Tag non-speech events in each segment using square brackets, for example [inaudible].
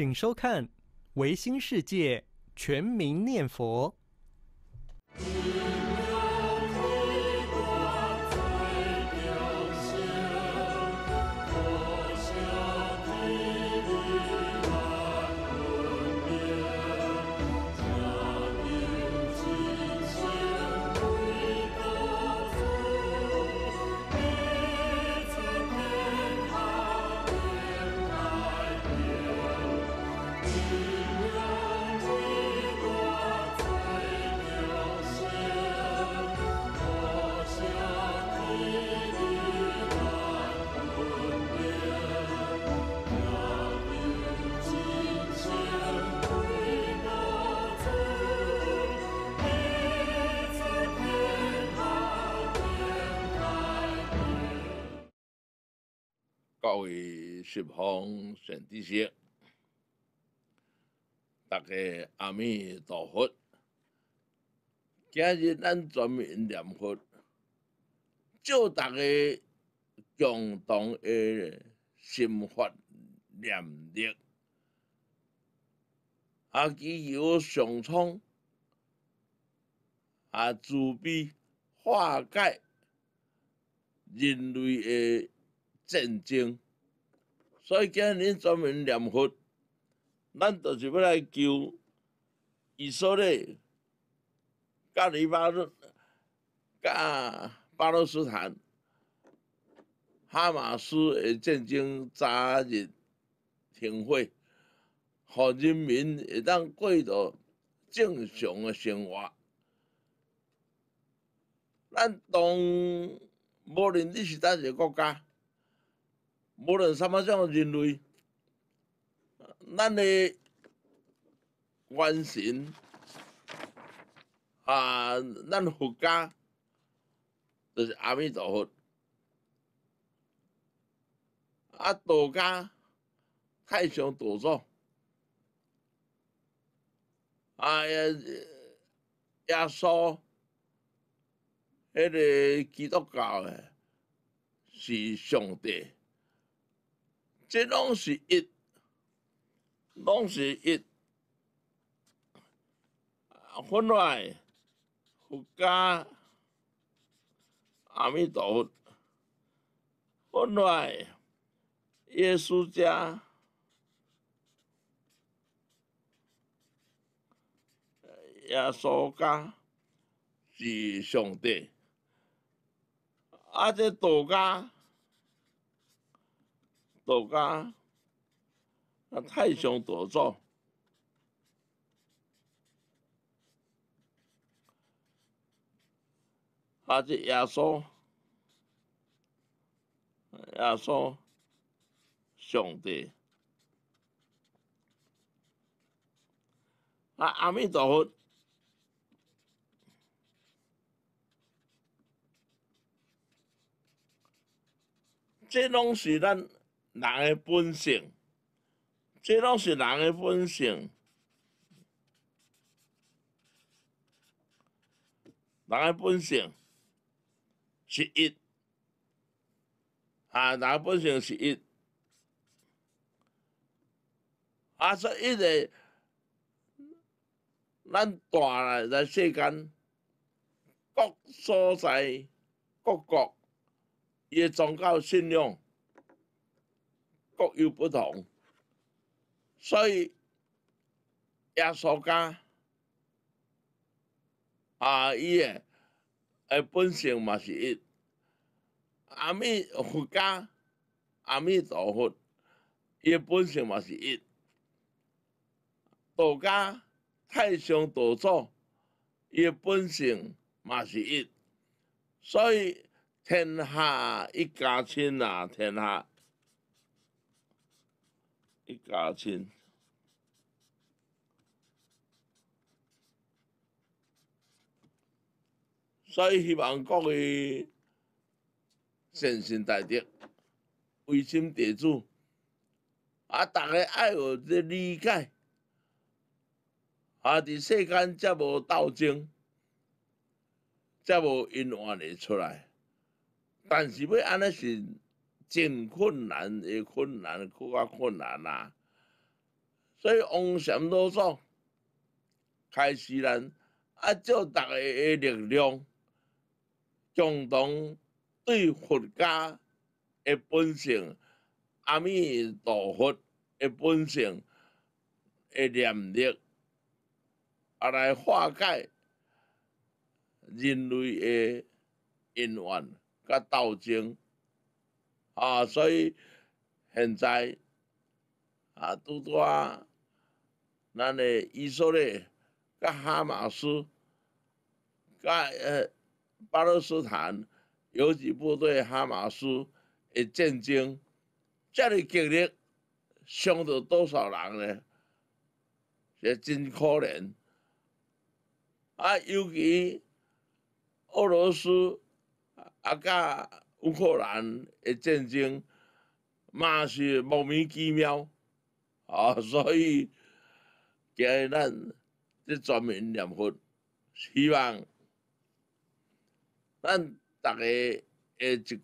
请收看《维新世界全民念佛》。各位十方善知识，大家阿弥陀佛！今日咱全民念佛，祝大家共同诶心法念力，阿具有上苍，阿慈悲化解人类诶。战争，所以今年专门念佛，咱就是要来求以色列、加尼巴勒、加巴勒斯坦、哈马斯诶战争，早日停火，互人民会当过到正常诶生活。咱当无论你是倒一个国家。无论什么种人类，咱个完成啊，咱国家就是阿弥陀佛，啊，道家太上道祖，啊，耶稣，迄个基督教诶，是上帝。这拢是一，拢是一，分来佛家、阿弥陀佛，分来耶稣家、耶稣家是上帝，啊，这道家。道家，啊，太上道祖，啊，是耶稣，耶稣，上帝，啊，阿弥陀佛，这拢是咱。人的本性，即拢是人的本性。人的本性是一，啊，人的本性是一。啊，说一个，咱大来世间各所在各国，伊个宗教信仰。各有不同，所以耶稣家啊，伊诶诶本性嘛是一；阿弥佛家，阿弥陀佛，伊本性嘛是一；道家、太上道祖，伊本性嘛是一。所以天下一家亲啊，天下。一家人，所以，万国的诚信道德、为心地主，啊，大家爱有这理解，啊，伫世间则无斗争，则无因案会出来，但是要安尼是真困难，诶，困难，搁较困难啦。所以，往善路说，开始咱啊，借大家诶力量，共同对佛家诶本性、阿弥陀佛诶本性诶念力，啊来化解人类诶冤冤甲斗争。啊，所以现在啊，拄拄啊，咱诶以色列甲哈马斯、甲呃巴勒斯坦游击部队、哈马斯诶战争，这类经历伤到多少人呢？也真可怜。啊，尤其俄罗斯啊，甲。乌克兰的战争嘛是莫名其妙 [laughs] 啊，[laughs] 所以今日咱即专门念佛，希望咱大家一句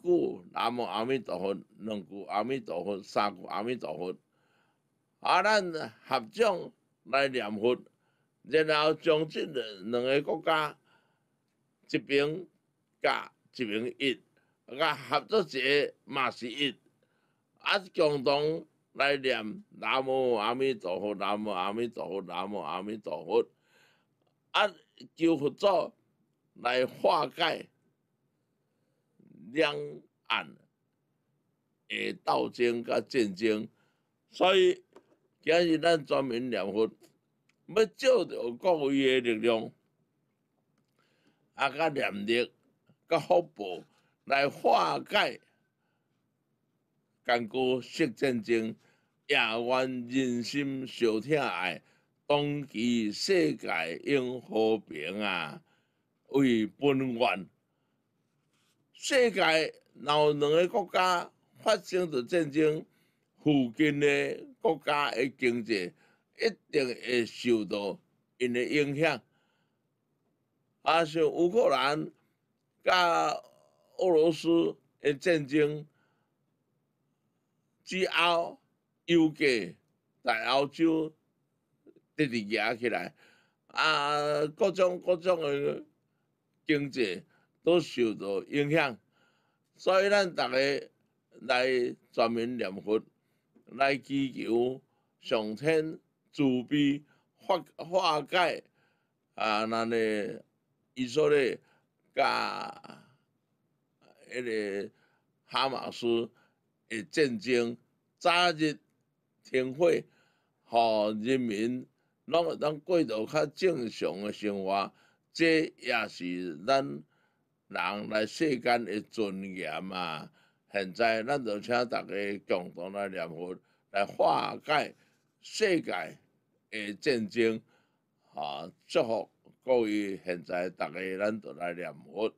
南无阿弥陀佛，两句阿弥陀佛，三句阿弥陀佛，啊，咱合众来念佛，然后将这两个国家一平甲一平一。啊，合作者嘛是一，啊，共同来念南无阿弥陀佛，南无阿弥陀佛，南无阿弥陀佛，啊，求佛祖来化解两岸诶斗争甲战争。所以今日咱专门念佛，要借着国位诶力量，啊，甲念力，甲福报。来化解各国涉战争，也愿人心少疼爱，当其世界用和平啊为本源。世界有两个国家发生着战争，附近的国家的经济一定会受到因的影响。啊，像乌克兰甲。俄罗斯诶战争之后，油价在欧洲直直压起来，啊，各种各种诶经济都受到影响，所以咱大家来全面念佛，来祈求上天慈悲化化解啊！咱诶以色列甲。迄个哈马斯诶战争早日停火，互人民，咱拢过着较正常诶生活，这也是咱人来世间诶尊严啊！现在咱就请大家共同来念佛，来化解世界诶战争啊！祝福各位现在大家，咱就来念佛。